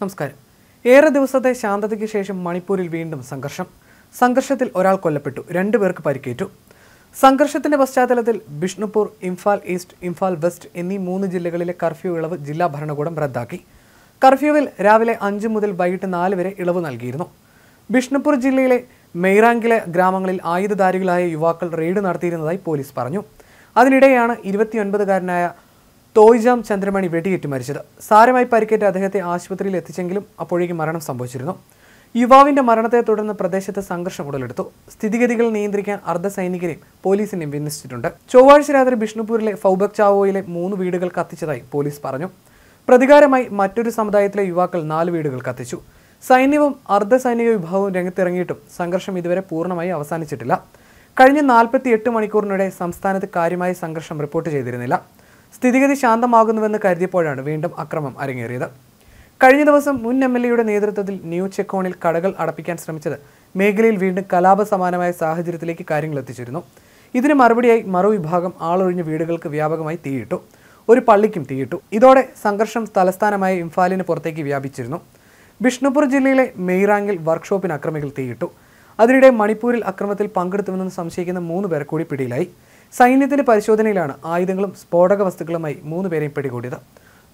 നമസ്കാരം ഏറെ ദിവസത്തെ ശാന്തതയ്ക്ക് ശേഷം മണിപ്പൂരിൽ വീണ്ടും സംഘർഷം സംഘർഷത്തിൽ ഒരാൾ കൊല്ലപ്പെട്ടു രണ്ടു പേർക്ക് പരിക്കേറ്റു സംഘർഷത്തിന്റെ പശ്ചാത്തലത്തിൽ ബിഷ്ണുപൂർ ഇംഫാൽ ഈസ്റ്റ് ഇംഫാൽ വെസ്റ്റ് എന്നീ മൂന്ന് ജില്ലകളിലെ കർഫ്യൂ ഇളവ് ജില്ലാ ഭരണകൂടം റദ്ദാക്കി കർഫ്യൂവിൽ രാവിലെ അഞ്ച് മുതൽ വൈകിട്ട് നാല് വരെ ഇളവ് നൽകിയിരുന്നു ബിഷ്ണുപൂർ ജില്ലയിലെ മെയ്റാങ്കിലെ ഗ്രാമങ്ങളിൽ ആയുധധാരികളായ യുവാക്കൾ റെയ്ഡ് നടത്തിയിരുന്നതായി പോലീസ് പറഞ്ഞു അതിനിടെയാണ് ഇരുപത്തിയൊൻപതുകാരനായ തോയ്ജാം ചന്ദ്രമണി വെടിയേറ്റ് മരിച്ചത് സാരമായി പരിക്കേറ്റ് അദ്ദേഹത്തെ ആശുപത്രിയിൽ എത്തിച്ചെങ്കിലും അപ്പോഴേക്കും മരണം സംഭവിച്ചിരുന്നു യുവാവിന്റെ മരണത്തെ തുടർന്ന് പ്രദേശത്ത് സംഘർഷം ഉടലെടുത്തു സ്ഥിതിഗതികൾ നിയന്ത്രിക്കാൻ അർദ്ധസൈനികരെയും പോലീസിനെയും വിന്യസിച്ചിട്ടുണ്ട് ചൊവ്വാഴ്ച രാത്രി ബിഷ്ണുപൂരിലെ ഫൗബക് ചാവോയിലെ മൂന്ന് വീടുകൾ കത്തിച്ചതായി പോലീസ് പറഞ്ഞു പ്രതികാരമായി മറ്റൊരു സമുദായത്തിലെ യുവാക്കൾ നാല് വീടുകൾ കത്തിച്ചു സൈന്യവും അർദ്ധസൈനിക വിഭാഗവും രംഗത്തിറങ്ങിയിട്ടും സംഘർഷം ഇതുവരെ പൂർണ്ണമായി അവസാനിച്ചിട്ടില്ല കഴിഞ്ഞ നാൽപ്പത്തി എട്ട് മണിക്കൂറിനിടെ സംസ്ഥാനത്ത് കാര്യമായ സംഘർഷം റിപ്പോർട്ട് ചെയ്തിരുന്നില്ല സ്ഥിതിഗതി ശാന്തമാകുന്നുവെന്ന് കരുതിയപ്പോഴാണ് വീണ്ടും അക്രമം അരങ്ങേറിയത് കഴിഞ്ഞ ദിവസം മുൻ എം എൽ എയുടെ നേതൃത്വത്തിൽ ന്യൂ ചെക്കോണിൽ കടകൾ അടപ്പിക്കാൻ ശ്രമിച്ചത് മേഖലയിൽ വീണ്ടും കലാപ സമാനമായ സാഹചര്യത്തിലേക്ക് കാര്യങ്ങൾ എത്തിച്ചിരുന്നു ഇതിന് മറുപടിയായി വിഭാഗം ആളൊഴിഞ്ഞ വീടുകൾക്ക് വ്യാപകമായി തീയിട്ടു ഒരു പള്ളിക്കും തീയിട്ടു ഇതോടെ സംഘർഷം തലസ്ഥാനമായ ഇംഫാലിന് പുറത്തേക്ക് വ്യാപിച്ചിരുന്നു ബിഷ്ണുപൂർ ജില്ലയിലെ മെയ്റാങ്ങിൽ വർക്ക്ഷോപ്പിന് അക്രമികൾ തീയിട്ടു അതിനിടെ മണിപ്പൂരിൽ അക്രമത്തിൽ പങ്കെടുത്തുവെന്ന് സംശയിക്കുന്ന മൂന്ന് പേർ കൂടി പിടിയിലായി സൈന്യത്തിന്റെ പരിശോധനയിലാണ് ആയുധങ്ങളും സ്ഫോടക വസ്തുക്കളുമായി മൂന്ന് പേരെയും പിടികൂടിയത്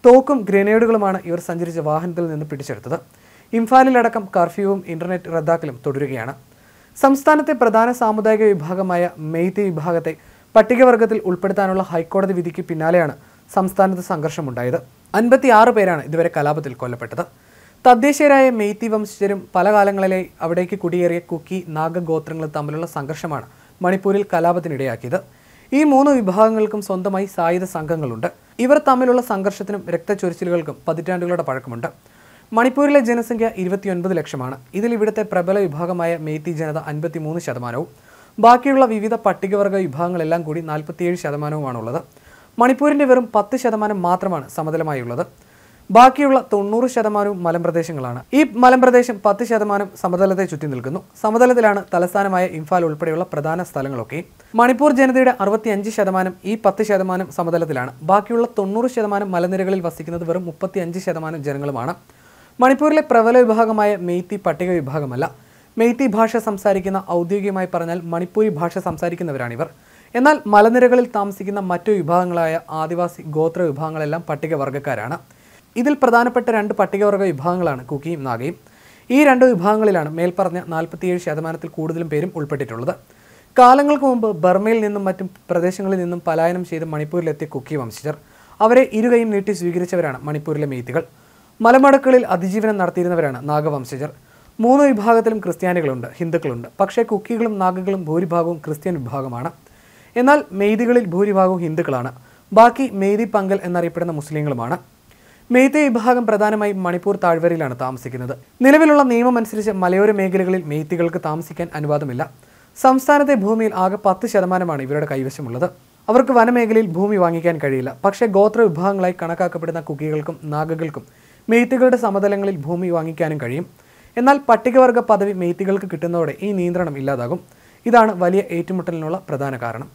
തോക്കും ഗ്രനേഡുകളുമാണ് ഇവർ സഞ്ചരിച്ച വാഹനത്തിൽ നിന്ന് പിടിച്ചെടുത്തത് ഇംഫാലിലടക്കം കർഫ്യൂവും ഇന്റർനെറ്റ് റദ്ദാക്കലും തുടരുകയാണ് സംസ്ഥാനത്തെ പ്രധാന സാമുദായിക വിഭാഗമായ മെയ്തി വിഭാഗത്തെ പട്ടികവർഗത്തിൽ ഉൾപ്പെടുത്താനുള്ള ഹൈക്കോടതി വിധിക്ക് പിന്നാലെയാണ് സംസ്ഥാനത്ത് സംഘർഷമുണ്ടായത് ആറ് പേരാണ് ഇതുവരെ കലാപത്തിൽ കൊല്ലപ്പെട്ടത് തദ്ദേശീയരായ മെയ്ത്തി വംശജരും പല കാലങ്ങളിലെ അവിടേക്ക് കുടിയേറിയ കുക്കി നാഗ ഗോത്രങ്ങളും തമ്മിലുള്ള സംഘർഷമാണ് മണിപ്പൂരിൽ കലാപത്തിനിടയാക്കിയത് ഈ മൂന്ന് വിഭാഗങ്ങൾക്കും സ്വന്തമായി സായുധ സംഘങ്ങളുണ്ട് ഇവർ തമ്മിലുള്ള സംഘർഷത്തിനും രക്തച്ചൊരിച്ചിലുകൾക്കും പതിറ്റാണ്ടുകളുടെ പഴക്കമുണ്ട് മണിപ്പൂരിലെ ജനസംഖ്യ ഇരുപത്തിയൊൻപത് ലക്ഷമാണ് ഇതിൽ ഇവിടുത്തെ പ്രബല വിഭാഗമായ മേത്തി ജനത അൻപത്തിമൂന്ന് ശതമാനവും ബാക്കിയുള്ള വിവിധ പട്ടികവർഗ വിഭാഗങ്ങളെല്ലാം കൂടി നാൽപ്പത്തിയേഴ് ശതമാനവുമാണുള്ളത് മണിപ്പൂരിൻ്റെ വെറും പത്ത് ശതമാനം മാത്രമാണ് സമതലമായുള്ളത് ബാക്കിയുള്ള തൊണ്ണൂറ് ശതമാനവും മലമ്പ്രദേശങ്ങളാണ് ഈ മലമ്പ്രദേശം പത്ത് ശതമാനം സമതലത്തെ ചുറ്റി നിൽക്കുന്നു സമതലത്തിലാണ് തലസ്ഥാനമായ ഇംഫാൽ ഉൾപ്പെടെയുള്ള പ്രധാന സ്ഥലങ്ങളൊക്കെ മണിപ്പൂർ ജനതയുടെ അറുപത്തിയഞ്ച് ശതമാനം ഈ പത്ത് ശതമാനം സമതലത്തിലാണ് ബാക്കിയുള്ള തൊണ്ണൂറ് ശതമാനം മലനിരകളിൽ വസിക്കുന്നത് വെറും മുപ്പത്തിയഞ്ച് ശതമാനം ജനങ്ങളുമാണ് മണിപ്പൂരിലെ പ്രബല വിഭാഗമായ മെയ്ത്തി പട്ടിക വിഭാഗമല്ല മെയ്ത്തി ഭാഷ സംസാരിക്കുന്ന ഔദ്യോഗികമായി പറഞ്ഞാൽ മണിപ്പൂരി ഭാഷ സംസാരിക്കുന്നവരാണിവർ എന്നാൽ മലനിരകളിൽ താമസിക്കുന്ന മറ്റു വിഭാഗങ്ങളായ ആദിവാസി ഗോത്ര വിഭാഗങ്ങളെല്ലാം പട്ടികവർഗ്ഗക്കാരാണ് ഇതിൽ പ്രധാനപ്പെട്ട രണ്ട് പട്ടികവർഗ വിഭാഗങ്ങളാണ് കുക്കിയും നാഗയും ഈ രണ്ട് വിഭാഗങ്ങളിലാണ് മേൽപ്പറഞ്ഞ നാൽപ്പത്തിയേഴ് ശതമാനത്തിൽ കൂടുതലും പേരും ഉൾപ്പെട്ടിട്ടുള്ളത് കാലങ്ങൾക്ക് മുമ്പ് ബർമയിൽ നിന്നും മറ്റും പ്രദേശങ്ങളിൽ നിന്നും പലായനം ചെയ്ത് മണിപ്പൂരിലെത്തിയ കുക്കി വംശജർ അവരെ ഇരുകൈയും നീട്ടി സ്വീകരിച്ചവരാണ് മണിപ്പൂരിലെ മെയ്ത്തികൾ മലമടക്കുകളിൽ അതിജീവനം നടത്തിയിരുന്നവരാണ് നാഗവംശജർ മൂന്ന് വിഭാഗത്തിലും ക്രിസ്ത്യാനികളുണ്ട് ഹിന്ദുക്കളുണ്ട് പക്ഷേ കുക്കികളും നാഗകളും ഭൂരിഭാഗവും ക്രിസ്ത്യൻ വിഭാഗമാണ് എന്നാൽ മെയ്തികളിൽ ഭൂരിഭാഗവും ഹിന്ദുക്കളാണ് ബാക്കി മെയ്തി പങ്കൽ എന്നറിയപ്പെടുന്ന മുസ്ലിങ്ങളുമാണ് മെയ്ത്തേ വിഭാഗം പ്രധാനമായും മണിപ്പൂർ താഴ്വരയിലാണ് താമസിക്കുന്നത് നിലവിലുള്ള നിയമമനുസരിച്ച് മലയോര മേഖലകളിൽ മെയ്ത്തികൾക്ക് താമസിക്കാൻ അനുവാദമില്ല സംസ്ഥാനത്തെ ഭൂമിയിൽ ആകെ പത്ത് ശതമാനമാണ് ഇവരുടെ കൈവശമുള്ളത് അവർക്ക് വനമേഖലയിൽ ഭൂമി വാങ്ങിക്കാൻ കഴിയില്ല പക്ഷേ ഗോത്ര വിഭാഗങ്ങളായി കണക്കാക്കപ്പെടുന്ന കുക്കികൾക്കും നാഗകൾക്കും മെയ്ത്തികളുടെ സമതലങ്ങളിൽ ഭൂമി വാങ്ങിക്കാനും കഴിയും എന്നാൽ പട്ടികവർഗ പദവി മെയ്ത്തികൾക്ക് കിട്ടുന്നതോടെ ഈ നിയന്ത്രണം ഇല്ലാതാകും ഇതാണ് വലിയ ഏറ്റുമുട്ടലിനുള്ള പ്രധാന കാരണം